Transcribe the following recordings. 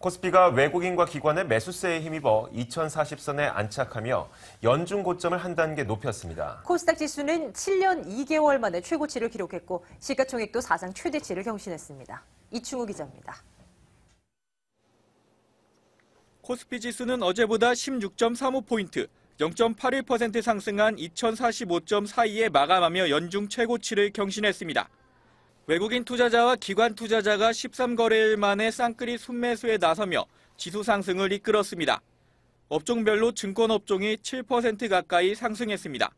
코스피가 외국인과 기관의 매수세에 힘입어 2040선에 안착하며 연중 고점을 한 단계 높였습니다. 코스닥 지수는 7년 2개월 만에 최고치를 기록했고 시가총액도 사상 최대치를 경신했습니다. 이충우 기자입니다. 코스피 지수는 어제보다 16.35포인트, 0.81% 상승한 2045.42에 마감하며 연중 최고치를 경신했습니다. 외국인 투자자와 기관 투자자가 13거래일 만에 쌍끌이 순매수에 나서며 지수 상승을 이끌었습니다. 업종별로 증권 업종이 7% 가까이 상승했습니다.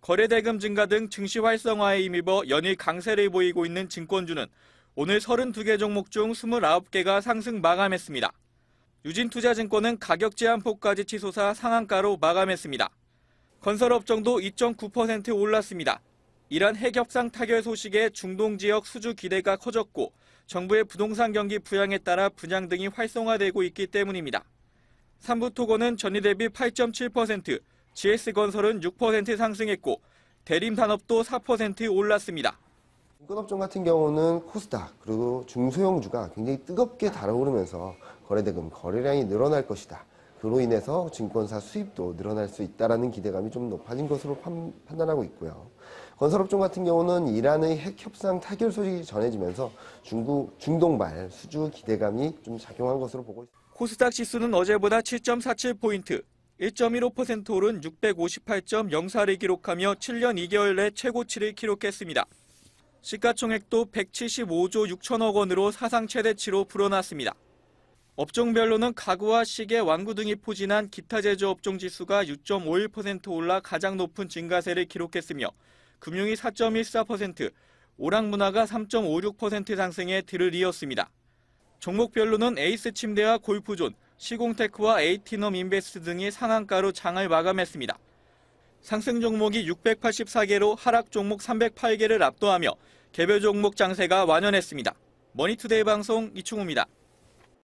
거래대금 증가 등 증시 활성화에 힘입어 연일 강세를 보이고 있는 증권주는 오늘 32개 종목 중 29개가 상승 마감했습니다. 유진투자증권은 가격 제한폭까지 치솟아 상한가로 마감했습니다. 건설업종도 2.9% 올랐습니다. 이란 핵협상 타결 소식에 중동 지역 수주 기대가 커졌고 정부의 부동산 경기 부양에 따라 분양 등이 활성화되고 있기 때문입니다. 삼부토건은 전일 대비 8.7%, GS건설은 6% 상승했고 대림 산업도 4% 올랐습니다. 인건업종 같은 경우는 코스닥 그리고 중소형주가 굉장히 뜨겁게 달아오르면서 거래대금 거래량이 늘어날 것이다. 그로 인해서 증권사 수입도 늘어날 수 있다라는 기대감이 좀 높아진 것으로 판, 단하고 있고요. 건설업종 같은 경우는 이란의 핵 협상 타결 소식이 전해지면서 중국 중동발 수주 기대감이 좀 작용한 것으로 보고 있습니다. 코스닥 지수는 어제보다 7.47 포인트, 1.15% 오른 658.04를 기록하며 7년 2개월 내 최고치를 기록했습니다. 시가총액도 175조 6천억 원으로 사상 최대치로 불어났습니다. 업종별로는 가구와 시계, 완구 등이 포진한 기타 제조 업종 지수가 6.51% 올라 가장 높은 증가세를 기록했으며 금융이 4.14%, 오락문화가 3.56% 상승해 들를 이었습니다. 종목별로는 에이스 침대와 골프존, 시공테크와 에이티넘 인베스트 등이 상한가로 장을 마감했습니다. 상승 종목이 684개로 하락 종목 308개를 압도하며 개별 종목 장세가 완연했습니다. 머니투데이 방송 이충우입니다.